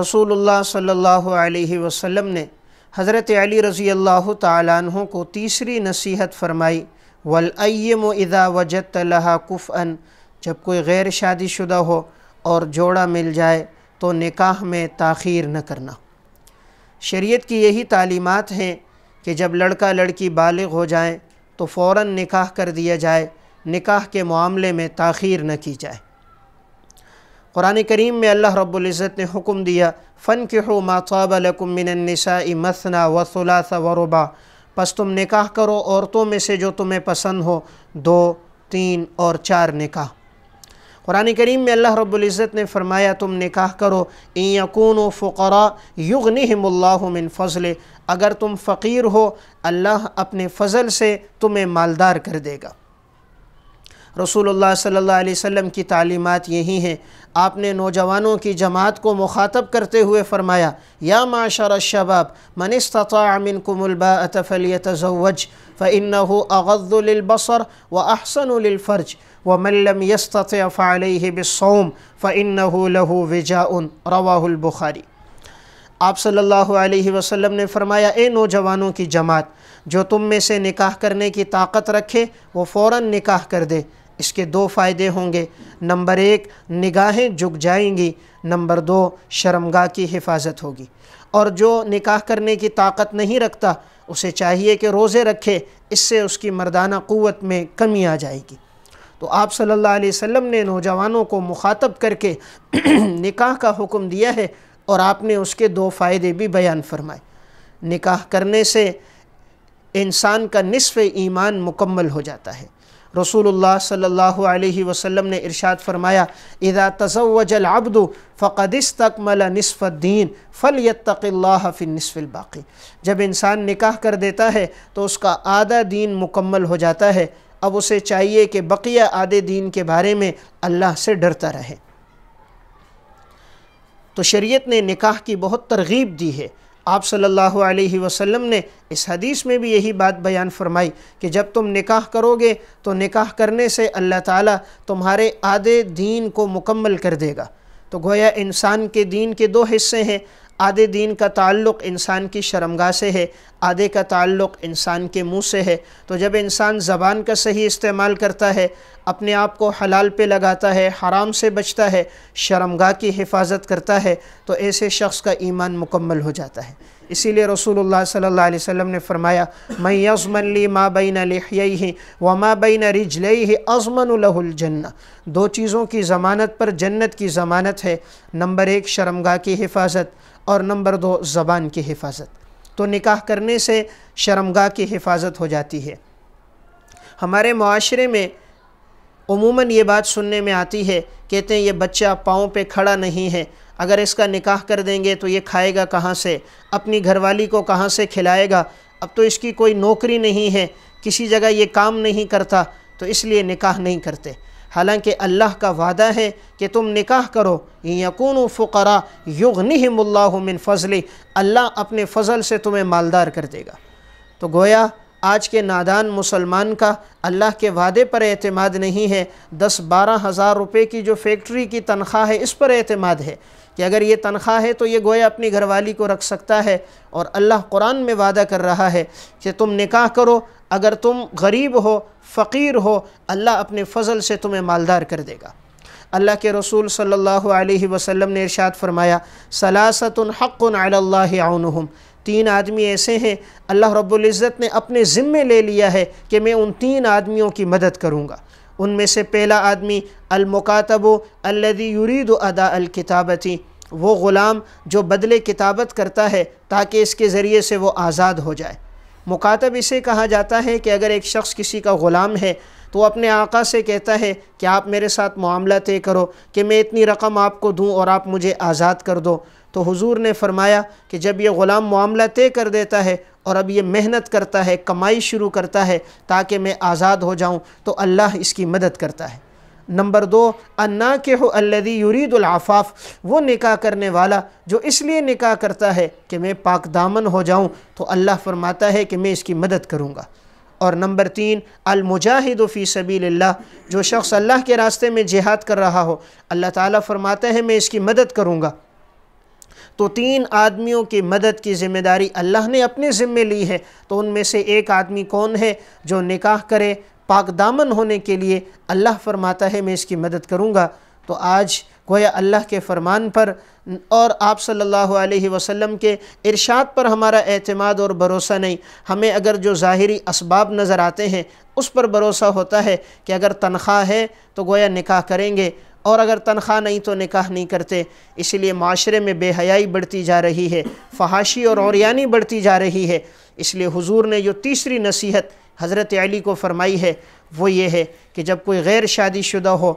رسول اللہ صلی اللہ علیہ وسلم نے حضرت علی رضی اللہ تعالیٰ عنہ کو تیسری نصیحت فرمائی وَالْأَيِّمُ و ادا لَهَا جدہ جب کوئی غیر شادی شدہ ہو اور جوڑا مل جائے تو نکاح میں تاخیر نہ کرنا شریعت کی یہی تعلیمات ہیں کہ جب لڑکا لڑکی بالغ ہو جائیں تو فوراً نکاح کر دیا جائے نکاح کے معاملے میں تاخیر نہ کی جائے قرآن کریم میں اللہ رب العزت نے حکم دیا فن کے مَابل نسا مثنا مَثْنَا و ربا پس تم نکاح کرو عورتوں میں سے جو تمہیں پسند ہو دو تین اور چار نکاح قرآن کریم میں اللہ رب العزت نے فرمایا تم نکاح کرو اِن یقون و فقرا اللَّهُ اللہ من فضل اگر تم فقیر ہو اللہ اپنے فضل سے تمہیں مالدار کر دے گا رسول اللہ صلی اللہ علیہ وسلم کی تعلیمات یہی ہیں آپ نے نوجوانوں کی جماعت کو مخاطب کرتے ہوئے فرمایا یا من استطاع منکم منصطا فلیتزوج فإنه الباط للبصر عغض للفرج و احسن يستطع فعليه بالصوم فإنه له وجاء رواه البخاری آپ صلی اللہ علیہ وسلم نے فرمایا اے نوجوانوں کی جماعت جو تم میں سے نکاح کرنے کی طاقت رکھے وہ فوراں نکاح کر دے اس کے دو فائدے ہوں گے نمبر ایک نگاہیں جھک جائیں گی نمبر دو شرمگاہ کی حفاظت ہوگی اور جو نکاح کرنے کی طاقت نہیں رکھتا اسے چاہیے کہ روزے رکھے اس سے اس کی مردانہ قوت میں کمی آ جائے گی تو آپ صلی اللہ علیہ وسلم نے نوجوانوں کو مخاطب کر کے نکاح کا حکم دیا ہے اور آپ نے اس کے دو فائدے بھی بیان فرمائے نکاح کرنے سے انسان کا نصف ایمان مکمل ہو جاتا ہے رسول اللہ صلی اللہ علیہ وسلم نے ارشاد فرمایا اذا تزوج العبد فقد استقمل نصف الدین فلیتق اللہ فی النصف الباقی جب انسان نکاح کر دیتا ہے تو اس کا آدھا دین مکمل ہو جاتا ہے اب اسے چاہیے کہ بقیہ آدھے دین کے بارے میں اللہ سے ڈرتا رہے تو شریعت نے نکاح کی بہت ترغیب دی ہے آپ صلی اللہ علیہ وسلم نے اس حدیث میں بھی یہی بات بیان فرمائی کہ جب تم نکاح کرو گے تو نکاح کرنے سے اللہ تعالیٰ تمہارے آدھے دین کو مکمل کر دے گا تو گویا انسان کے دین کے دو حصے ہیں آدھے دین کا تعلق انسان کی شرمگاہ سے ہے آدھے کا تعلق انسان کے منہ سے ہے تو جب انسان زبان کا صحیح استعمال کرتا ہے اپنے آپ کو حلال پہ لگاتا ہے حرام سے بچتا ہے شرمگاہ کی حفاظت کرتا ہے تو ایسے شخص کا ایمان مکمل ہو جاتا ہے اسی لیے رسول اللہ صلی اللہ علیہ وسلم نے فرمایا میں يَزْمَنْ لِي بین بَيْنَ لِحْيَيْهِ وَمَا بَيْنَ رِجْلَيْهِ ہے لَهُ الْجَنَّةِ دو چیزوں کی ضمانت پر جنت کی ضمانت ہے نمبر ایک شرمگاہ کی حفاظت اور نمبر دو زبان کی حفاظت تو نکاح کرنے سے شرمگاہ کی حفاظت ہو جاتی ہے ہمارے معاشرے میں عموماً یہ بات سننے میں آتی ہے کہتے ہیں یہ بچہ پاؤں پہ کھڑا نہیں ہے اگر اس کا نکاح کر دیں گے تو یہ کھائے گا کہاں سے اپنی گھر والی کو کہاں سے کھلائے گا اب تو اس کی کوئی نوکری نہیں ہے کسی جگہ یہ کام نہیں کرتا تو اس لیے نکاح نہیں کرتے حالانکہ اللہ کا وعدہ ہے کہ تم نکاح کرو یکونو یقون یغنہم اللہ من فضلی اللہ اپنے فضل سے تمہیں مالدار کر دے گا تو گویا آج کے نادان مسلمان کا اللہ کے وعدے پر اعتماد نہیں ہے دس بارہ ہزار روپے کی جو فیکٹری کی تنخواہ ہے اس پر اعتماد ہے کہ اگر یہ تنخواہ ہے تو یہ گویا اپنی گھر والی کو رکھ سکتا ہے اور اللہ قرآن میں وعدہ کر رہا ہے کہ تم نکاح کرو اگر تم غریب ہو فقیر ہو اللہ اپنے فضل سے تمہیں مالدار کر دے گا اللہ کے رسول صلی اللہ علیہ وسلم نے ارشاد فرمایا حق علی اللہ عونہم تین آدمی ایسے ہیں اللہ رب العزت نے اپنے ذمے لے لیا ہے کہ میں ان تین آدمیوں کی مدد کروں گا ان میں سے پہلا آدمی المکاتب الذی یرید یرید ادا الکتابتیں وہ غلام جو بدلے کتابت کرتا ہے تاکہ اس کے ذریعے سے وہ آزاد ہو جائے مکاتب اسے کہا جاتا ہے کہ اگر ایک شخص کسی کا غلام ہے تو اپنے آقا سے کہتا ہے کہ آپ میرے ساتھ معاملہ طے کرو کہ میں اتنی رقم آپ کو دوں اور آپ مجھے آزاد کر دو تو حضور نے فرمایا کہ جب یہ غلام معاملہ طے کر دیتا ہے اور اب یہ محنت کرتا ہے کمائی شروع کرتا ہے تاکہ میں آزاد ہو جاؤں تو اللہ اس کی مدد کرتا ہے نمبر دو الّا کے ہو اللہ یرید العفاف وہ نکاح کرنے والا جو اس لیے نکاح کرتا ہے کہ میں پاک دامن ہو جاؤں تو اللہ فرماتا ہے کہ میں اس کی مدد کروں گا اور نمبر تین المجاہد فی سبیل اللہ جو شخص اللہ کے راستے میں جہاد کر رہا ہو اللہ تعالیٰ فرماتا ہے میں اس کی مدد کروں گا تو تین آدمیوں کی مدد کی ذمہ داری اللہ نے اپنے ذمے لی ہے تو ان میں سے ایک آدمی کون ہے جو نکاح کرے پاک دامن ہونے کے لیے اللہ فرماتا ہے میں اس کی مدد کروں گا تو آج گویا اللہ کے فرمان پر اور آپ صلی اللہ علیہ وسلم کے ارشاد پر ہمارا اعتماد اور بھروسہ نہیں ہمیں اگر جو ظاہری اسباب نظر آتے ہیں اس پر بھروسہ ہوتا ہے کہ اگر تنخواہ ہے تو گویا نکاح کریں گے اور اگر تنخواہ نہیں تو نکاح نہیں کرتے اس لیے معاشرے میں بے حیائی بڑھتی جا رہی ہے فحاشی اور اوریانی بڑھتی جا رہی ہے اس لیے حضور نے جو تیسری نصیحت حضرت علی کو فرمائی ہے وہ یہ ہے کہ جب کوئی غیر شادی شدہ ہو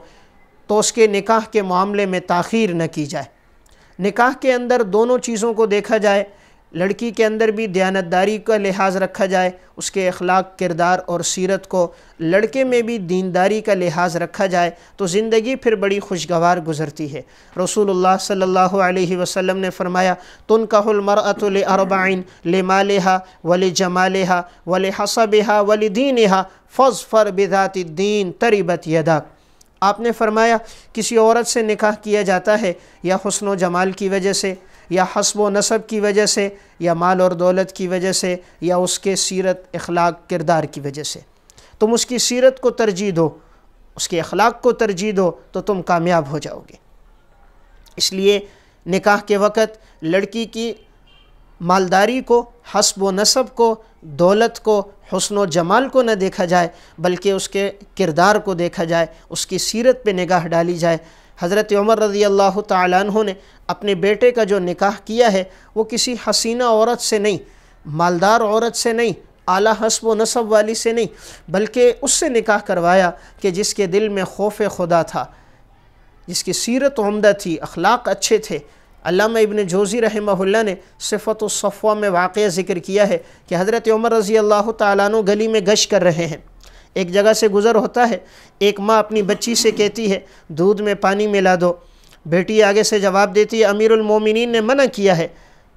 تو اس کے نکاح کے معاملے میں تاخیر نہ کی جائے نکاح کے اندر دونوں چیزوں کو دیکھا جائے لڑکی کے اندر بھی دیانتداری کا لحاظ رکھا جائے اس کے اخلاق کردار اور سیرت کو لڑکے میں بھی دینداری کا لحاظ رکھا جائے تو زندگی پھر بڑی خوشگوار گزرتی ہے رسول اللہ صلی اللہ علیہ وسلم نے فرمایا تنکہ المرأت المرعۃ لمالہا ولجمالہا ہا ولدینہا فضفر بذات الدین تربت یداک تریبت آپ نے فرمایا کسی عورت سے نکاح کیا جاتا ہے یا حسن و جمال کی وجہ سے یا حسب و نصب کی وجہ سے یا مال اور دولت کی وجہ سے یا اس کے سیرت اخلاق کردار کی وجہ سے تم اس کی سیرت کو ترجیح دو اس کے اخلاق کو ترجیح دو تو تم کامیاب ہو جاؤ گے اس لیے نکاح کے وقت لڑکی کی مالداری کو حسب و نصب کو دولت کو حسن و جمال کو نہ دیکھا جائے بلکہ اس کے کردار کو دیکھا جائے اس کی سیرت پہ نگاہ ڈالی جائے حضرت عمر رضی اللہ تعالیٰ عنہ نے اپنے بیٹے کا جو نکاح کیا ہے وہ کسی حسینہ عورت سے نہیں مالدار عورت سے نہیں اعلیٰ حسب و نصب والی سے نہیں بلکہ اس سے نکاح کروایا کہ جس کے دل میں خوف خدا تھا جس کی سیرت عمدہ تھی اخلاق اچھے تھے علامہ ابن جوزی رحمہ اللہ نے صفت الصفوہ میں واقعہ ذکر کیا ہے کہ حضرت عمر رضی اللہ تعالیٰ عنہ گلی میں گش کر رہے ہیں ایک جگہ سے گزر ہوتا ہے ایک ماں اپنی بچی سے کہتی ہے دودھ میں پانی ملا دو بیٹی آگے سے جواب دیتی ہے امیر المومنین نے منع کیا ہے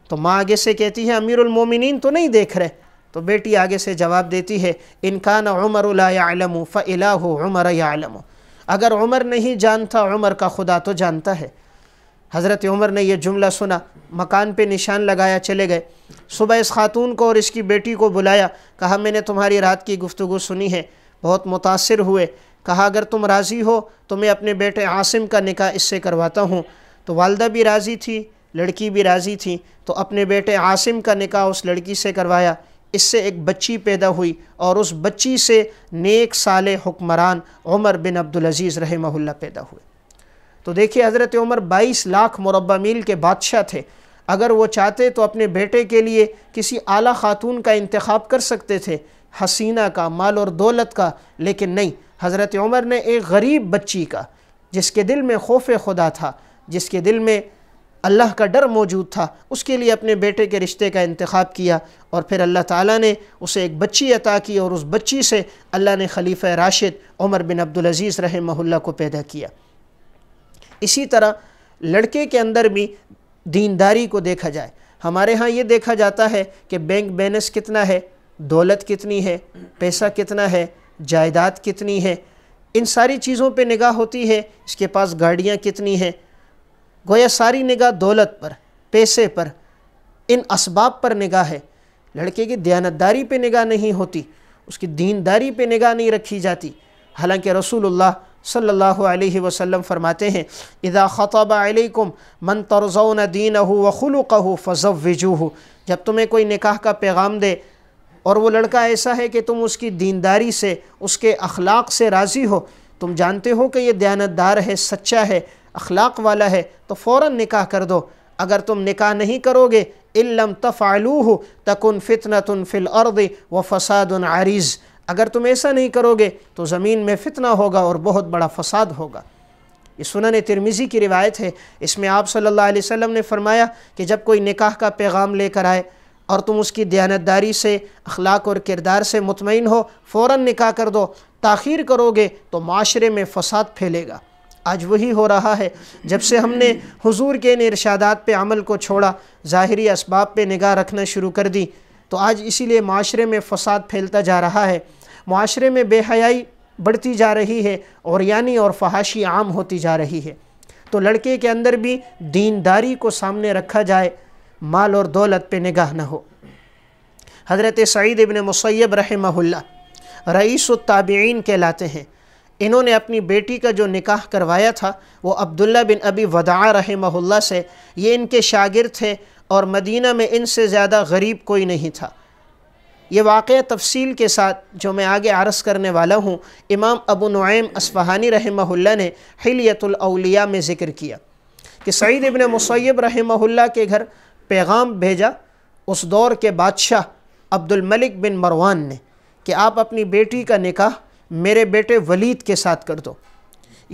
تو ماں آگے سے کہتی ہے امیر المومنین تو نہیں دیکھ رہے تو بیٹی آگے سے جواب دیتی ہے انکان عمر لا علم فعلا عمر یا اگر عمر نہیں جانتا عمر کا خدا تو جانتا ہے حضرت عمر نے یہ جملہ سنا مکان پہ نشان لگایا چلے گئے صبح اس خاتون کو اور اس کی بیٹی کو بلایا کہا میں نے تمہاری رات کی گفتگو سنی ہے بہت متاثر ہوئے کہا اگر تم راضی ہو تو میں اپنے بیٹے عاصم کا نکاح اس سے کرواتا ہوں تو والدہ بھی راضی تھی لڑکی بھی راضی تھی تو اپنے بیٹے عاصم کا نکاح اس لڑکی سے کروایا اس سے ایک بچی پیدا ہوئی اور اس بچی سے نیک سال حکمران عمر بن عبدالعزیز رحمہ اللہ پیدا ہوئے تو دیکھیے حضرت عمر بائیس لاکھ مربع میل کے بادشاہ تھے اگر وہ چاہتے تو اپنے بیٹے کے لیے کسی اعلیٰ خاتون کا انتخاب کر سکتے تھے حسینہ کا مال اور دولت کا لیکن نہیں حضرت عمر نے ایک غریب بچی کا جس کے دل میں خوف خدا تھا جس کے دل میں اللہ کا ڈر موجود تھا اس کے لیے اپنے بیٹے کے رشتے کا انتخاب کیا اور پھر اللہ تعالیٰ نے اسے ایک بچی عطا کی اور اس بچی سے اللہ نے خلیفہ راشد عمر بن عبدالعزیز رحمہ اللہ کو پیدا کیا اسی طرح لڑکے کے اندر بھی دینداری کو دیکھا جائے ہمارے ہاں یہ دیکھا جاتا ہے کہ بینک بیلنس کتنا ہے دولت کتنی ہے پیسہ کتنا ہے جائیداد کتنی ہے ان ساری چیزوں پہ نگاہ ہوتی ہے اس کے پاس گاڑیاں کتنی ہیں گویا ساری نگاہ دولت پر پیسے پر ان اسباب پر نگاہ ہے لڑکے کی دیانتداری پہ نگاہ نہیں ہوتی اس کی دینداری پہ نگاہ نہیں رکھی جاتی حالانکہ رسول اللہ صلی اللہ علیہ وسلم فرماتے ہیں اذا خطب علیکم من ترزون دینہ وخلقہ فزوجوہ جب تمہیں کوئی نکاح کا پیغام دے اور وہ لڑکا ایسا ہے کہ تم اس کی دینداری سے اس کے اخلاق سے راضی ہو تم جانتے ہو کہ یہ دیانتدار ہے سچا ہے اخلاق والا ہے تو فوراً نکاح کر دو اگر تم نکاح نہیں کرو گے علم تَفْعَلُوهُ تَكُنْ فِتْنَةٌ تکن الْأَرْضِ وَفَسَادٌ عَرِيزٌ فساد اگر تم ایسا نہیں کرو گے تو زمین میں فتنہ ہوگا اور بہت بڑا فساد ہوگا یہ سنن ترمیزی کی روایت ہے اس میں آپ صلی اللہ علیہ وسلم نے فرمایا کہ جب کوئی نکاح کا پیغام لے کر آئے اور تم اس کی دیانتداری سے اخلاق اور کردار سے مطمئن ہو فوراً نکاح کر دو تاخیر کرو گے تو معاشرے میں فساد پھیلے گا آج وہی ہو رہا ہے جب سے ہم نے حضور کے ان ارشادات پہ عمل کو چھوڑا ظاہری اسباب پہ نگاہ رکھنا شروع کر دی تو آج اسی لیے معاشرے میں فساد پھیلتا جا رہا ہے معاشرے میں بے حیائی بڑھتی جا رہی ہے اور یعنی اور فحاشی عام ہوتی جا رہی ہے تو لڑکے کے اندر بھی دینداری کو سامنے رکھا جائے مال اور دولت پہ نگاہ نہ ہو حضرت سعید ابن مصیب رحمہ اللہ رئیس التابعین کہلاتے ہیں انہوں نے اپنی بیٹی کا جو نکاح کروایا تھا وہ عبداللہ بن ابی ودعا رحمہ اللہ سے یہ ان کے شاگرد تھے اور مدینہ میں ان سے زیادہ غریب کوئی نہیں تھا یہ واقعہ تفصیل کے ساتھ جو میں آگے عرض کرنے والا ہوں امام ابو نعیم اسفہانی رحمہ اللہ نے حلیت الاولیاء میں ذکر کیا کہ سعید ابن مصیب رحمہ اللہ کے گھر پیغام بھیجا اس دور کے بادشاہ عبد الملک بن مروان نے کہ آپ اپنی بیٹی کا نکاح میرے بیٹے ولید کے ساتھ کر دو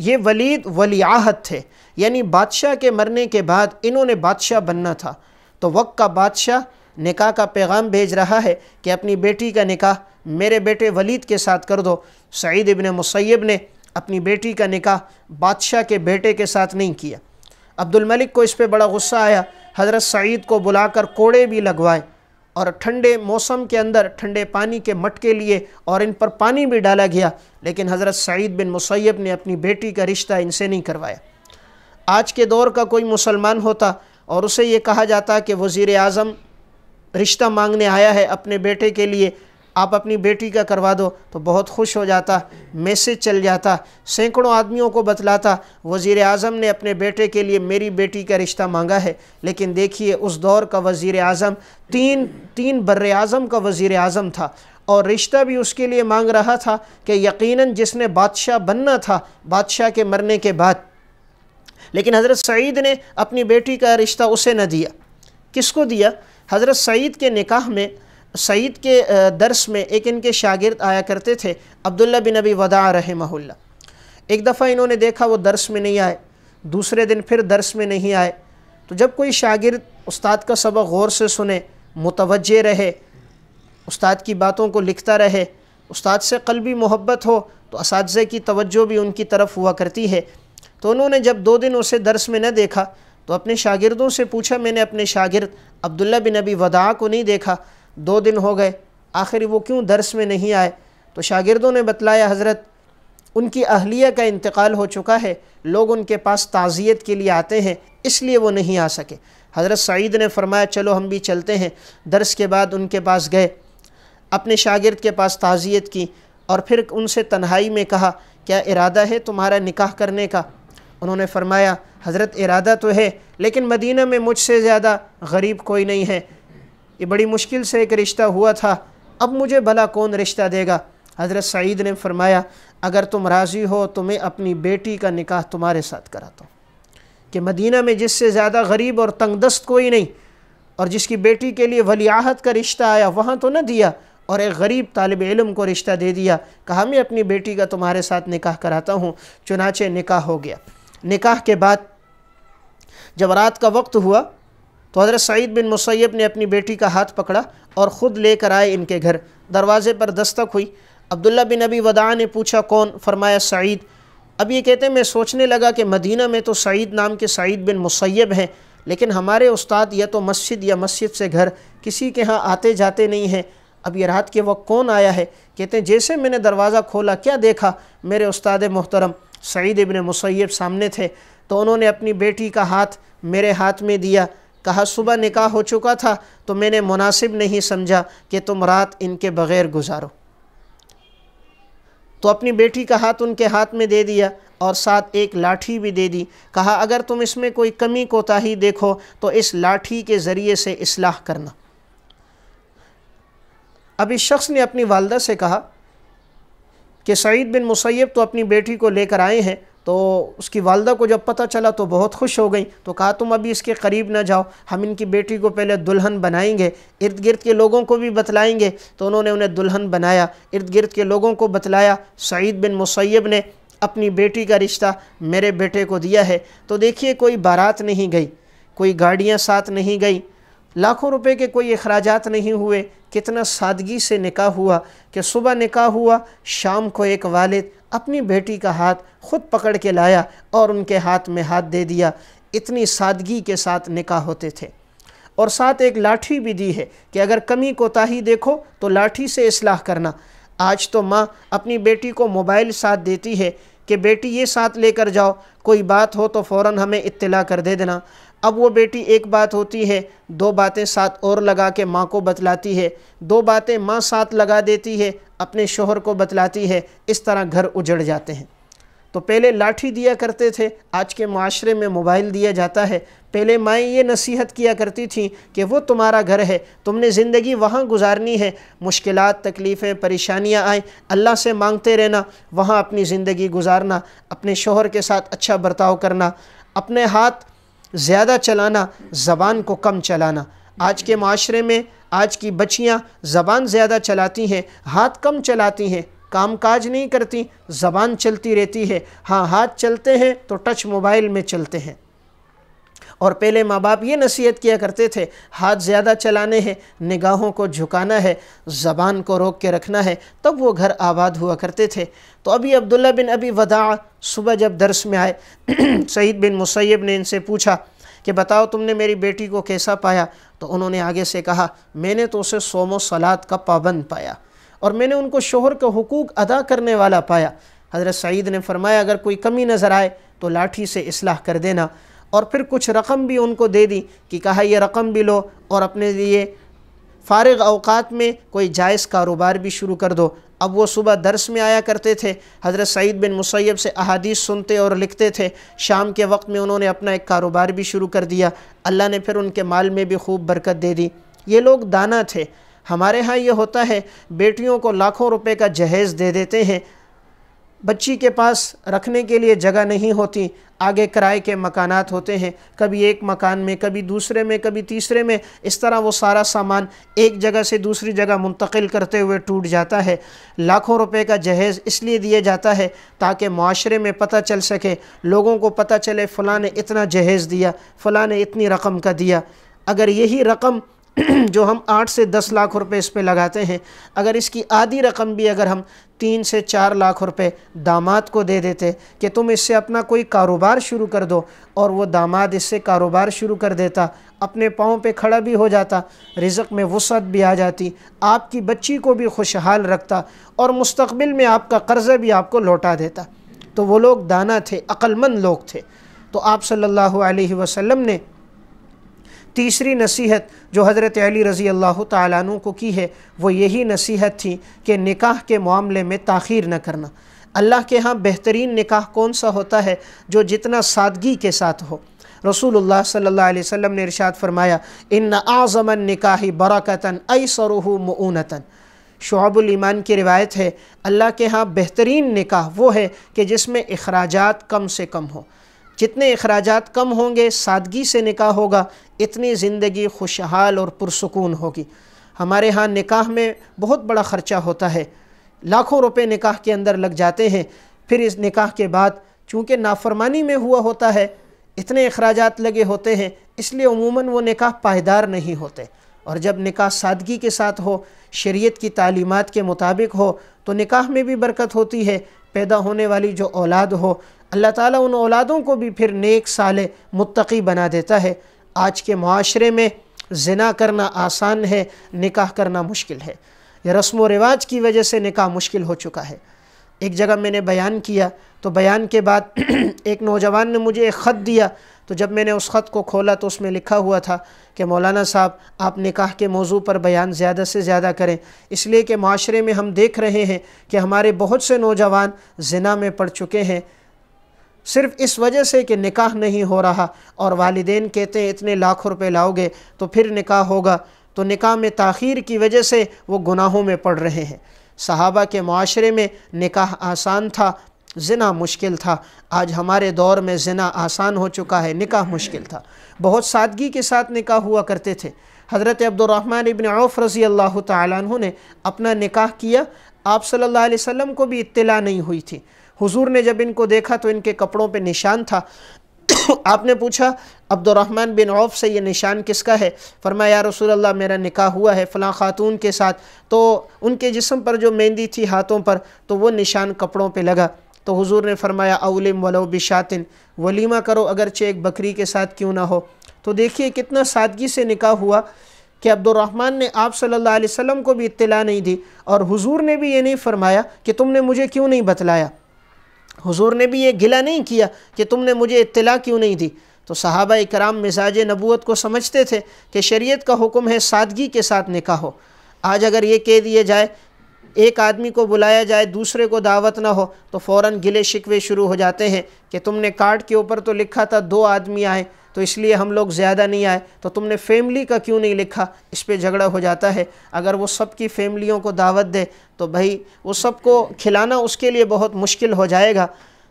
یہ ولید ولیت تھے یعنی بادشاہ کے مرنے کے بعد انہوں نے بادشاہ بننا تھا تو وقت کا بادشاہ نکاح کا پیغام بھیج رہا ہے کہ اپنی بیٹی کا نکاح میرے بیٹے ولید کے ساتھ کر دو سعید ابن مسیب نے اپنی بیٹی کا نکاح بادشاہ کے بیٹے کے ساتھ نہیں کیا عبد الملک کو اس پہ بڑا غصہ آیا حضرت سعید کو بلا کر کوڑے بھی لگوائے اور ٹھنڈے موسم کے اندر ٹھنڈے پانی کے مٹ کے لیے اور ان پر پانی بھی ڈالا گیا لیکن حضرت سعید بن مسیب نے اپنی بیٹی کا رشتہ ان سے نہیں کروایا آج کے دور کا کوئی مسلمان ہوتا اور اسے یہ کہا جاتا کہ وزیر اعظم رشتہ مانگنے آیا ہے اپنے بیٹے کے لیے آپ اپنی بیٹی کا کروا دو تو بہت خوش ہو جاتا میسج چل جاتا سینکڑوں آدمیوں کو بتلاتا وزیر اعظم نے اپنے بیٹے کے لیے میری بیٹی کا رشتہ مانگا ہے لیکن دیکھیے اس دور کا وزیر اعظم تین تین بر اعظم کا وزیر اعظم تھا اور رشتہ بھی اس کے لیے مانگ رہا تھا کہ یقیناً جس نے بادشاہ بننا تھا بادشاہ کے مرنے کے بعد لیکن حضرت سعید نے اپنی بیٹی کا رشتہ اسے نہ دیا کس کو دیا حضرت سعید کے نکاح میں سعید کے درس میں ایک ان کے شاگرد آیا کرتے تھے عبداللہ بن ابی ودا رحمہ اللہ ایک دفعہ انہوں نے دیکھا وہ درس میں نہیں آئے دوسرے دن پھر درس میں نہیں آئے تو جب کوئی شاگرد استاد کا سبق غور سے سنے متوجہ رہے استاد کی باتوں کو لکھتا رہے استاد سے قلبی محبت ہو تو اساتذہ کی توجہ بھی ان کی طرف ہوا کرتی ہے تو انہوں نے جب دو دن اسے درس میں نہ دیکھا تو اپنے شاگردوں سے پوچھا میں نے اپنے شاگرد عبداللہ بن ابی وداع کو نہیں دیکھا دو دن ہو گئے آخر وہ کیوں درس میں نہیں آئے تو شاگردوں نے بتلایا حضرت ان کی اہلیہ کا انتقال ہو چکا ہے لوگ ان کے پاس تعزیت کے لیے آتے ہیں اس لیے وہ نہیں آ سکے حضرت سعید نے فرمایا چلو ہم بھی چلتے ہیں درس کے بعد ان کے پاس گئے اپنے شاگرد کے پاس تعزیت کی اور پھر ان سے تنہائی میں کہا کیا ارادہ ہے تمہارا نکاح کرنے کا انہوں نے فرمایا حضرت ارادہ تو ہے لیکن مدینہ میں مجھ سے زیادہ غریب کوئی نہیں ہے یہ بڑی مشکل سے ایک رشتہ ہوا تھا اب مجھے بھلا کون رشتہ دے گا حضرت سعید نے فرمایا اگر تم راضی ہو تو میں اپنی بیٹی کا نکاح تمہارے ساتھ کراتا ہوں کہ مدینہ میں جس سے زیادہ غریب اور تنگ دست کوئی نہیں اور جس کی بیٹی کے لیے ولیاحت کا رشتہ آیا وہاں تو نہ دیا اور ایک غریب طالب علم کو رشتہ دے دیا کہا میں اپنی بیٹی کا تمہارے ساتھ نکاح کراتا ہوں چنانچہ نکاح ہو گیا نکاح کے بعد جب رات کا وقت ہوا تو حضرت سعید بن مصیب نے اپنی بیٹی کا ہاتھ پکڑا اور خود لے کر آئے ان کے گھر دروازے پر دستک ہوئی عبداللہ بن ابی ودعا نے پوچھا کون فرمایا سعید اب یہ کہتے ہیں میں سوچنے لگا کہ مدینہ میں تو سعید نام کے سعید بن مصیب ہیں لیکن ہمارے استاد یا تو مسجد یا مسجد سے گھر کسی کے ہاں آتے جاتے نہیں ہیں اب یہ رات کے وقت کون آیا ہے کہتے ہیں جیسے میں نے دروازہ کھولا کیا دیکھا میرے استاد محترم سعید ابن مصیب سامنے تھے تو انہوں نے اپنی بیٹی کا ہاتھ میرے ہاتھ میں دیا کہا صبح نکاح ہو چکا تھا تو میں نے مناسب نہیں سمجھا کہ تم رات ان کے بغیر گزارو تو اپنی بیٹی کا ہاتھ ان کے ہاتھ میں دے دیا اور ساتھ ایک لاٹھی بھی دے دی کہا اگر تم اس میں کوئی کمی کوتا ہی دیکھو تو اس لاٹھی کے ذریعے سے اصلاح کرنا اب اس شخص نے اپنی والدہ سے کہا کہ سعید بن مسیب تو اپنی بیٹی کو لے کر آئے ہیں تو اس کی والدہ کو جب پتہ چلا تو بہت خوش ہو گئی تو کہا تم ابھی اس کے قریب نہ جاؤ ہم ان کی بیٹی کو پہلے دلہن بنائیں گے ارد گرد کے لوگوں کو بھی بتلائیں گے تو انہوں نے انہیں دلہن بنایا ارد گرد کے لوگوں کو بتلایا سعید بن مصیب نے اپنی بیٹی کا رشتہ میرے بیٹے کو دیا ہے تو دیکھیے کوئی بارات نہیں گئی کوئی گاڑیاں ساتھ نہیں گئی لاکھوں روپے کے کوئی اخراجات نہیں ہوئے کتنا سادگی سے نکاح ہوا کہ صبح نکاح ہوا شام کو ایک والد اپنی بیٹی کا ہاتھ خود پکڑ کے لایا اور ان کے ہاتھ میں ہاتھ دے دیا اتنی سادگی کے ساتھ نکاح ہوتے تھے اور ساتھ ایک لاٹھی بھی دی ہے کہ اگر کمی کوتاہی دیکھو تو لاٹھی سے اصلاح کرنا آج تو ماں اپنی بیٹی کو موبائل ساتھ دیتی ہے کہ بیٹی یہ ساتھ لے کر جاؤ کوئی بات ہو تو فوراً ہمیں اطلاع کر دے دینا اب وہ بیٹی ایک بات ہوتی ہے دو باتیں ساتھ اور لگا کے ماں کو بتلاتی ہے دو باتیں ماں ساتھ لگا دیتی ہے اپنے شوہر کو بتلاتی ہے اس طرح گھر اجڑ جاتے ہیں تو پہلے لاٹھی دیا کرتے تھے آج کے معاشرے میں موبائل دیا جاتا ہے پہلے مائیں یہ نصیحت کیا کرتی تھیں کہ وہ تمہارا گھر ہے تم نے زندگی وہاں گزارنی ہے مشکلات تکلیفیں پریشانیاں آئیں اللہ سے مانگتے رہنا وہاں اپنی زندگی گزارنا اپنے شوہر کے ساتھ اچھا برتاؤ کرنا اپنے ہاتھ زیادہ چلانا زبان کو کم چلانا آج کے معاشرے میں آج کی بچیاں زبان زیادہ چلاتی ہیں ہاتھ کم چلاتی ہیں کام کاج نہیں کرتی زبان چلتی رہتی ہے ہاں ہاتھ چلتے ہیں تو ٹچ موبائل میں چلتے ہیں اور پہلے ماں باپ یہ نصیحت کیا کرتے تھے ہاتھ زیادہ چلانے ہیں نگاہوں کو جھکانا ہے زبان کو روک کے رکھنا ہے تب وہ گھر آباد ہوا کرتے تھے تو ابھی عبداللہ بن ابی وداع صبح جب درس میں آئے سعید بن مسیب نے ان سے پوچھا کہ بتاؤ تم نے میری بیٹی کو کیسا پایا تو انہوں نے آگے سے کہا میں نے تو اسے سوم و سولاد کا پابند پایا اور میں نے ان کو شوہر کے حقوق ادا کرنے والا پایا حضرت سعید نے فرمایا اگر کوئی کمی نظر آئے تو لاٹھی سے اصلاح کر دینا اور پھر کچھ رقم بھی ان کو دے دی کہ کہا یہ رقم بھی لو اور اپنے لیے فارغ اوقات میں کوئی جائز کاروبار بھی شروع کر دو اب وہ صبح درس میں آیا کرتے تھے حضرت سعید بن مسیب سے احادیث سنتے اور لکھتے تھے شام کے وقت میں انہوں نے اپنا ایک کاروبار بھی شروع کر دیا اللہ نے پھر ان کے مال میں بھی خوب برکت دے دی یہ لوگ دانہ تھے ہمارے ہاں یہ ہوتا ہے بیٹیوں کو لاکھوں روپے کا جہیز دے دیتے ہیں بچی کے پاس رکھنے کے لیے جگہ نہیں ہوتی آگے کرائے کے مکانات ہوتے ہیں کبھی ایک مکان میں کبھی دوسرے میں کبھی تیسرے میں اس طرح وہ سارا سامان ایک جگہ سے دوسری جگہ منتقل کرتے ہوئے ٹوٹ جاتا ہے لاکھوں روپے کا جہیز اس لیے دیا جاتا ہے تاکہ معاشرے میں پتہ چل سکے لوگوں کو پتہ چلے فلاں نے اتنا جہیز دیا فلاں نے اتنی رقم کا دیا اگر یہی رقم جو ہم آٹھ سے دس لاکھ روپے اس پہ لگاتے ہیں اگر اس کی آدھی رقم بھی اگر ہم تین سے چار لاکھ روپے داماد کو دے دیتے کہ تم اس سے اپنا کوئی کاروبار شروع کر دو اور وہ داماد اس سے کاروبار شروع کر دیتا اپنے پاؤں پہ کھڑا بھی ہو جاتا رزق میں وسعت بھی آ جاتی آپ کی بچی کو بھی خوشحال رکھتا اور مستقبل میں آپ کا قرضہ بھی آپ کو لوٹا دیتا تو وہ لوگ دانا تھے مند لوگ تھے تو آپ صلی اللہ علیہ وسلم نے تیسری نصیحت جو حضرت علی رضی اللہ تعالیٰ عنہ کو کی ہے وہ یہی نصیحت تھی کہ نکاح کے معاملے میں تاخیر نہ کرنا اللہ کے ہاں بہترین نکاح کون سا ہوتا ہے جو جتنا سادگی کے ساتھ ہو رسول اللہ صلی اللہ علیہ وسلم نے ارشاد فرمایا ان اعظم النکاح نکاح ایسرہ اے شعب الایمان کی روایت ہے اللہ کے ہاں بہترین نکاح وہ ہے کہ جس میں اخراجات کم سے کم ہو جتنے اخراجات کم ہوں گے سادگی سے نکاح ہوگا اتنی زندگی خوشحال اور پرسکون ہوگی ہمارے ہاں نکاح میں بہت بڑا خرچہ ہوتا ہے لاکھوں روپے نکاح کے اندر لگ جاتے ہیں پھر اس نکاح کے بعد چونکہ نافرمانی میں ہوا ہوتا ہے اتنے اخراجات لگے ہوتے ہیں اس لیے عموماً وہ نکاح پائیدار نہیں ہوتے اور جب نکاح سادگی کے ساتھ ہو شریعت کی تعلیمات کے مطابق ہو تو نکاح میں بھی برکت ہوتی ہے پیدا ہونے والی جو اولاد ہو اللہ تعالیٰ ان اولادوں کو بھی پھر نیک سالے متقی بنا دیتا ہے آج کے معاشرے میں زنا کرنا آسان ہے نکاح کرنا مشکل ہے یہ رسم و رواج کی وجہ سے نکاح مشکل ہو چکا ہے ایک جگہ میں نے بیان کیا تو بیان کے بعد ایک نوجوان نے مجھے ایک خط دیا تو جب میں نے اس خط کو کھولا تو اس میں لکھا ہوا تھا کہ مولانا صاحب آپ نکاح کے موضوع پر بیان زیادہ سے زیادہ کریں اس لیے کہ معاشرے میں ہم دیکھ رہے ہیں کہ ہمارے بہت سے نوجوان زنا میں پڑ چکے ہیں صرف اس وجہ سے کہ نکاح نہیں ہو رہا اور والدین کہتے ہیں اتنے لاکھ روپے لاؤ گے تو پھر نکاح ہوگا تو نکاح میں تاخیر کی وجہ سے وہ گناہوں میں پڑ رہے ہیں صحابہ کے معاشرے میں نکاح آسان تھا زنا مشکل تھا آج ہمارے دور میں زنا آسان ہو چکا ہے نکاح مشکل تھا بہت سادگی کے ساتھ نکاح ہوا کرتے تھے حضرت عبد الرحمن ابن عوف رضی اللہ تعالیٰ عنہ نے اپنا نکاح کیا آپ صلی اللہ علیہ وسلم کو بھی اطلاع نہیں ہوئی تھی حضور نے جب ان کو دیکھا تو ان کے کپڑوں پہ نشان تھا آپ نے پوچھا عبد الرحمن بن عوف سے یہ نشان کس کا ہے فرمایا رسول اللہ میرا نکاح ہوا ہے فلاں خاتون کے ساتھ تو ان کے جسم پر جو مہندی تھی ہاتھوں پر تو وہ نشان کپڑوں پہ لگا تو حضور نے فرمایا اولم ولو بشاتن ولیمہ کرو اگرچہ ایک بکری کے ساتھ کیوں نہ ہو تو دیکھیے کتنا سادگی سے نکاح ہوا کہ عبد الرحمن نے آپ صلی اللہ علیہ وسلم کو بھی اطلاع نہیں دی اور حضور نے بھی یہ نہیں فرمایا کہ تم نے مجھے کیوں نہیں بتلایا حضور نے بھی یہ گلہ نہیں کیا کہ تم نے مجھے اطلاع کیوں نہیں دی تو صحابہ اکرام مزاج نبوت کو سمجھتے تھے کہ شریعت کا حکم ہے سادگی کے ساتھ نکاح ہو آج اگر یہ کہہ دیے جائے ایک آدمی کو بلایا جائے دوسرے کو دعوت نہ ہو تو فوراً گلے شکوے شروع ہو جاتے ہیں کہ تم نے کارڈ کے اوپر تو لکھا تھا دو آدمی آئے تو اس لیے ہم لوگ زیادہ نہیں آئے تو تم نے فیملی کا کیوں نہیں لکھا اس پہ جھگڑا ہو جاتا ہے اگر وہ سب کی فیملیوں کو دعوت دے تو بھائی وہ سب کو کھلانا اس کے لیے بہت مشکل ہو جائے گا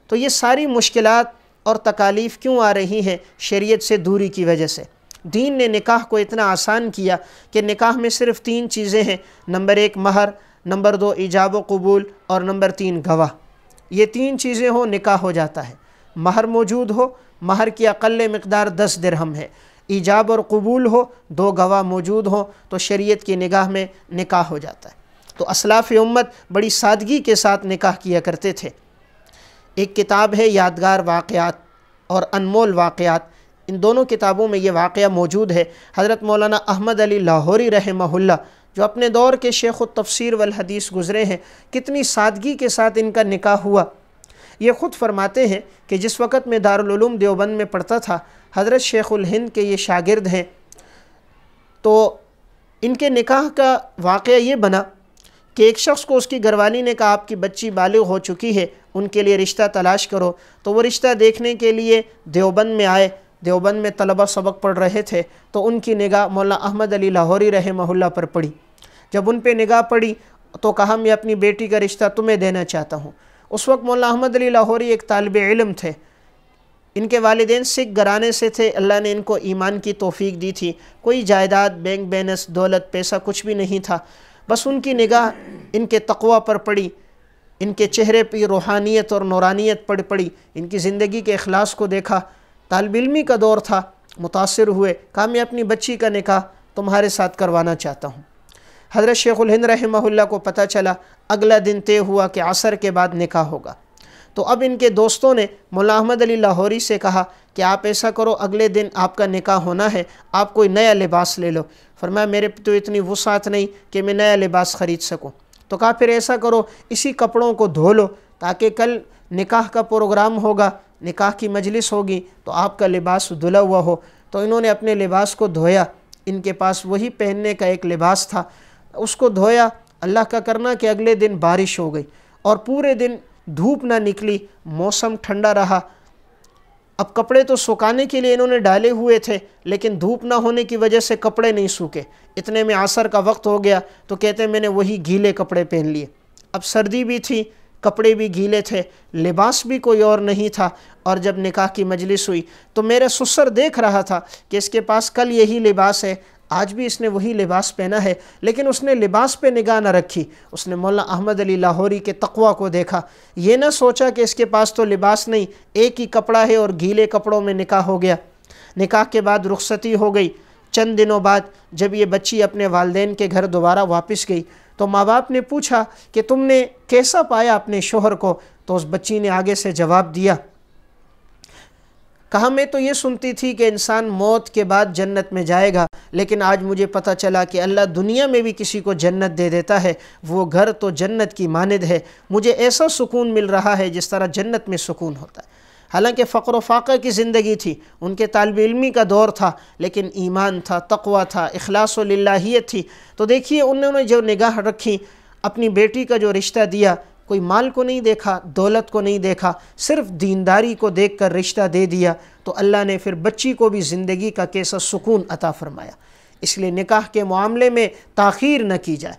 تو یہ ساری مشکلات اور تکالیف کیوں آ رہی ہیں شریعت سے دوری کی وجہ سے دین نے نکاح کو اتنا آسان کیا کہ نکاح میں صرف تین چیزیں ہیں نمبر ایک مہر نمبر دو ایجاب و قبول اور نمبر تین گواہ یہ تین چیزیں ہوں نکاح ہو جاتا ہے مہر موجود ہو مہر کی اقل مقدار دس درہم ہے ایجاب اور قبول ہو دو گواہ موجود ہوں تو شریعت کی نگاہ میں نکاح ہو جاتا ہے تو اسلاف امت بڑی سادگی کے ساتھ نکاح کیا کرتے تھے ایک کتاب ہے یادگار واقعات اور انمول واقعات ان دونوں کتابوں میں یہ واقعہ موجود ہے حضرت مولانا احمد علی لاہوری رحمہ اللہ جو اپنے دور کے شیخ التفسیر والحدیث گزرے ہیں کتنی سادگی کے ساتھ ان کا نکاح ہوا یہ خود فرماتے ہیں کہ جس وقت میں دارالعلوم دیوبند میں پڑھتا تھا حضرت شیخ الہند کے یہ شاگرد ہیں تو ان کے نکاح کا واقعہ یہ بنا کہ ایک شخص کو اس کی گھروانی نے کہا آپ کی بچی بالغ ہو چکی ہے ان کے لیے رشتہ تلاش کرو تو وہ رشتہ دیکھنے کے لیے دیوبند میں آئے دیوبند میں طلبہ سبق پڑھ رہے تھے تو ان کی نگاہ مولا احمد علی لاہوری رحمہ اللہ پر پڑھی جب ان پہ نگاہ پڑھی تو کہا میں اپنی بیٹی کا رشتہ تمہیں دینا چاہتا ہوں اس وقت احمد علی لاہوری ایک طالب علم تھے ان کے والدین سکھ گرانے سے تھے اللہ نے ان کو ایمان کی توفیق دی تھی کوئی جائیداد بینک بینس دولت پیسہ کچھ بھی نہیں تھا بس ان کی نگاہ ان کے تقوی پر پڑی ان کے چہرے پہ روحانیت اور نورانیت پڑ پڑی ان کی زندگی کے اخلاص کو دیکھا طالب علمی کا دور تھا متاثر ہوئے میں اپنی بچی کا نکاح تمہارے ساتھ کروانا چاہتا ہوں حضرت شیخ الہند رحمہ اللہ کو پتہ چلا اگلا دن طے ہوا کہ عصر کے بعد نکاح ہوگا تو اب ان کے دوستوں نے مولا احمد علی لاہوری سے کہا کہ آپ ایسا کرو اگلے دن آپ کا نکاح ہونا ہے آپ کوئی نیا لباس لے لو فرمایا میرے تو اتنی وسعت نہیں کہ میں نیا لباس خرید سکوں تو کہا پھر ایسا کرو اسی کپڑوں کو دھو لو تاکہ کل نکاح کا پروگرام ہوگا نکاح کی مجلس ہوگی تو آپ کا لباس دھلا ہوا ہو تو انہوں نے اپنے لباس کو دھویا ان کے پاس وہی پہننے کا ایک لباس تھا اس کو دھویا اللہ کا کرنا کہ اگلے دن بارش ہو گئی اور پورے دن دھوپ نہ نکلی موسم ٹھنڈا رہا اب کپڑے تو سکانے کے لیے انہوں نے ڈالے ہوئے تھے لیکن دھوپ نہ ہونے کی وجہ سے کپڑے نہیں سوکے اتنے میں عصر کا وقت ہو گیا تو کہتے ہیں میں نے وہی گیلے کپڑے پہن لیے اب سردی بھی تھی کپڑے بھی گیلے تھے لباس بھی کوئی اور نہیں تھا اور جب نکاح کی مجلس ہوئی تو میرے سسر دیکھ رہا تھا کہ اس کے پاس کل یہی لباس ہے آج بھی اس نے وہی لباس پہنا ہے لیکن اس نے لباس پہ نگاہ نہ رکھی اس نے مولانا احمد علی لاہوری کے تقوعہ کو دیکھا یہ نہ سوچا کہ اس کے پاس تو لباس نہیں ایک ہی کپڑا ہے اور گیلے کپڑوں میں نکاح ہو گیا نکاح کے بعد رخصتی ہو گئی چند دنوں بعد جب یہ بچی اپنے والدین کے گھر دوبارہ واپس گئی تو ماں باپ نے پوچھا کہ تم نے کیسا پایا اپنے شوہر کو تو اس بچی نے آگے سے جواب دیا کہا میں تو یہ سنتی تھی کہ انسان موت کے بعد جنت میں جائے گا لیکن آج مجھے پتہ چلا کہ اللہ دنیا میں بھی کسی کو جنت دے دیتا ہے وہ گھر تو جنت کی ماند ہے مجھے ایسا سکون مل رہا ہے جس طرح جنت میں سکون ہوتا ہے حالانکہ فقر و فاقہ کی زندگی تھی ان کے طالب علمی کا دور تھا لیکن ایمان تھا تقوی تھا اخلاص و للہیت تھی تو دیکھیے انہوں نے جو نگاہ رکھی اپنی بیٹی کا جو رشتہ دیا کوئی مال کو نہیں دیکھا دولت کو نہیں دیکھا صرف دینداری کو دیکھ کر رشتہ دے دیا تو اللہ نے پھر بچی کو بھی زندگی کا کیسا سکون عطا فرمایا اس لیے نکاح کے معاملے میں تاخیر نہ کی جائے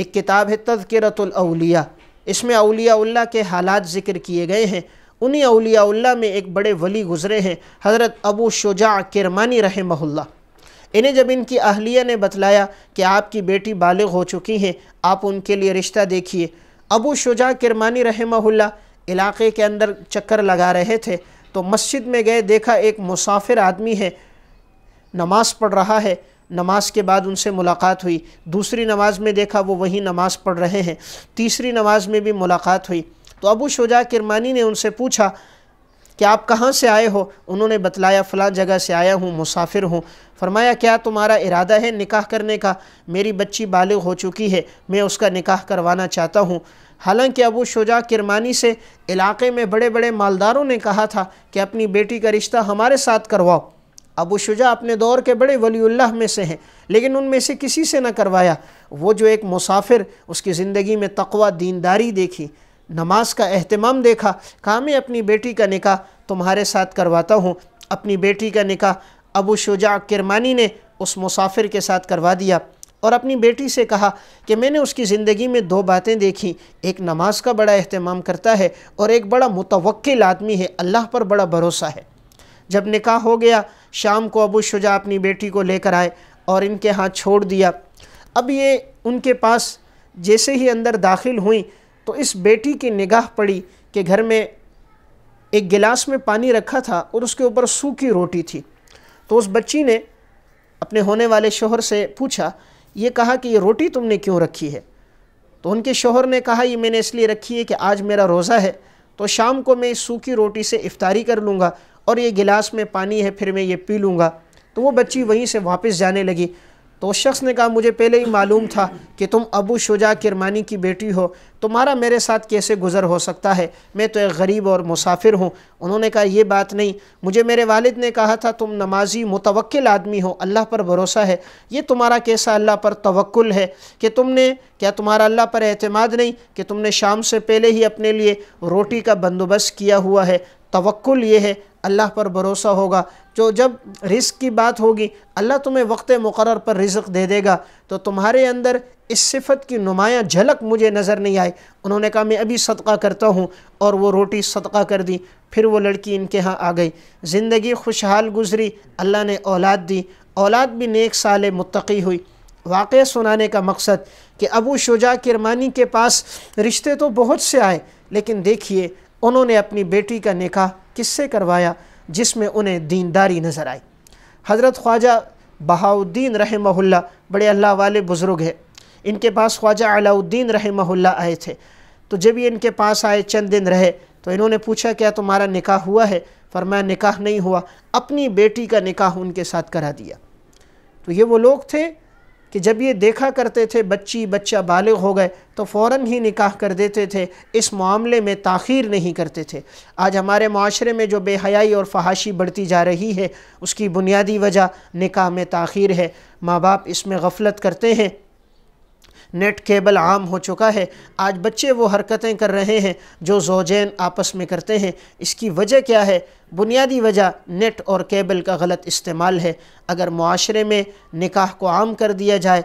ایک کتاب ہے تذکرت الاولیاء اس میں اولیاء اللہ کے حالات ذکر کیے گئے ہیں انہی اولیاء اللہ میں ایک بڑے ولی گزرے ہیں حضرت ابو شجاع کرمانی رحمہ اللہ انہیں جب ان کی اہلیہ نے بتلایا کہ آپ کی بیٹی بالغ ہو چکی ہیں آپ ان کے لیے رشتہ دیکھیے ابو شجاع کرمانی رحمہ اللہ علاقے کے اندر چکر لگا رہے تھے تو مسجد میں گئے دیکھا ایک مسافر آدمی ہے نماز پڑھ رہا ہے نماز کے بعد ان سے ملاقات ہوئی دوسری نماز میں دیکھا وہ وہی نماز پڑھ رہے ہیں تیسری نماز میں بھی ملاقات ہوئی تو ابو شجاع کرمانی نے ان سے پوچھا کہ آپ کہاں سے آئے ہو انہوں نے بتلایا فلاں جگہ سے آیا ہوں مسافر ہوں فرمایا کیا تمہارا ارادہ ہے نکاح کرنے کا میری بچی بالغ ہو چکی ہے میں اس کا نکاح کروانا چاہتا ہوں حالانکہ ابو شجا کرمانی سے علاقے میں بڑے بڑے مالداروں نے کہا تھا کہ اپنی بیٹی کا رشتہ ہمارے ساتھ کرواؤ ابو شجاع اپنے دور کے بڑے ولی اللہ میں سے ہیں لیکن ان میں سے کسی سے نہ کروایا وہ جو ایک مسافر اس کی زندگی میں تقوی دینداری دیکھی نماز کا اہتمام دیکھا کہا میں اپنی بیٹی کا نکاح تمہارے ساتھ کرواتا ہوں اپنی بیٹی کا نکاح ابو شجاع کرمانی نے اس مسافر کے ساتھ کروا دیا اور اپنی بیٹی سے کہا کہ میں نے اس کی زندگی میں دو باتیں دیکھیں ایک نماز کا بڑا اہتمام کرتا ہے اور ایک بڑا متوقل آدمی ہے اللہ پر بڑا بھروسہ ہے جب نکاح ہو گیا شام کو ابو شجاع اپنی بیٹی کو لے کر آئے اور ان کے ہاں چھوڑ دیا اب یہ ان کے پاس جیسے ہی اندر داخل ہوئیں تو اس بیٹی کی نگاہ پڑی کہ گھر میں ایک گلاس میں پانی رکھا تھا اور اس کے اوپر سوکھی روٹی تھی تو اس بچی نے اپنے ہونے والے شوہر سے پوچھا یہ کہا کہ یہ روٹی تم نے کیوں رکھی ہے تو ان کے شوہر نے کہا یہ میں نے اس لیے رکھی ہے کہ آج میرا روزہ ہے تو شام کو میں اس سوکھی روٹی سے افطاری کر لوں گا اور یہ گلاس میں پانی ہے پھر میں یہ پی لوں گا تو وہ بچی وہیں سے واپس جانے لگی تو اس شخص نے کہا مجھے پہلے ہی معلوم تھا کہ تم ابو شجا کرمانی کی بیٹی ہو تمہارا میرے ساتھ کیسے گزر ہو سکتا ہے میں تو ایک غریب اور مسافر ہوں انہوں نے کہا یہ بات نہیں مجھے میرے والد نے کہا تھا تم نمازی متوکل آدمی ہو اللہ پر بھروسہ ہے یہ تمہارا کیسا اللہ پر توکل ہے کہ تم نے کیا تمہارا اللہ پر اعتماد نہیں کہ تم نے شام سے پہلے ہی اپنے لیے روٹی کا بندوبست کیا ہوا ہے توقل یہ ہے اللہ پر بھروسہ ہوگا جو جب رزق کی بات ہوگی اللہ تمہیں وقت مقرر پر رزق دے دے گا تو تمہارے اندر اس صفت کی نمایاں جھلک مجھے نظر نہیں آئی انہوں نے کہا میں ابھی صدقہ کرتا ہوں اور وہ روٹی صدقہ کر دی پھر وہ لڑکی ان کے ہاں آ گئی زندگی خوشحال گزری اللہ نے اولاد دی اولاد بھی نیک سال متقی ہوئی واقعہ سنانے کا مقصد کہ ابو شجا کرمانی کے پاس رشتے تو بہت سے آئے لیکن دیکھیے انہوں نے اپنی بیٹی کا نکاح کس سے کروایا جس میں انہیں دینداری نظر آئی حضرت خواجہ بہاودین رحمہ اللہ بڑے اللہ والے بزرگ ہیں ان کے پاس خواجہ علاودین رحمہ اللہ آئے تھے تو جب یہ ان کے پاس آئے چند دن رہے تو انہوں نے پوچھا کیا تمہارا نکاح ہوا ہے فرمایا نکاح نہیں ہوا اپنی بیٹی کا نکاح ان کے ساتھ کرا دیا تو یہ وہ لوگ تھے کہ جب یہ دیکھا کرتے تھے بچی بچہ بالغ ہو گئے تو فوراً ہی نکاح کر دیتے تھے اس معاملے میں تاخیر نہیں کرتے تھے آج ہمارے معاشرے میں جو بے حیائی اور فحاشی بڑھتی جا رہی ہے اس کی بنیادی وجہ نکاح میں تاخیر ہے ماں باپ اس میں غفلت کرتے ہیں نیٹ کیبل عام ہو چکا ہے آج بچے وہ حرکتیں کر رہے ہیں جو زوجین آپس میں کرتے ہیں اس کی وجہ کیا ہے بنیادی وجہ نیٹ اور کیبل کا غلط استعمال ہے اگر معاشرے میں نکاح کو عام کر دیا جائے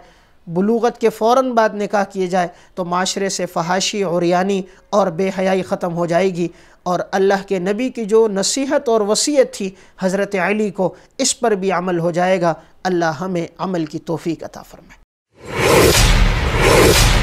بلوغت کے فوراً بعد نکاح کیے جائے تو معاشرے سے فحاشی عریانی اور بے حیائی ختم ہو جائے گی اور اللہ کے نبی کی جو نصیحت اور وصیت تھی حضرت علی کو اس پر بھی عمل ہو جائے گا اللہ ہمیں عمل کی توفیق عطا فرمائے Whoa!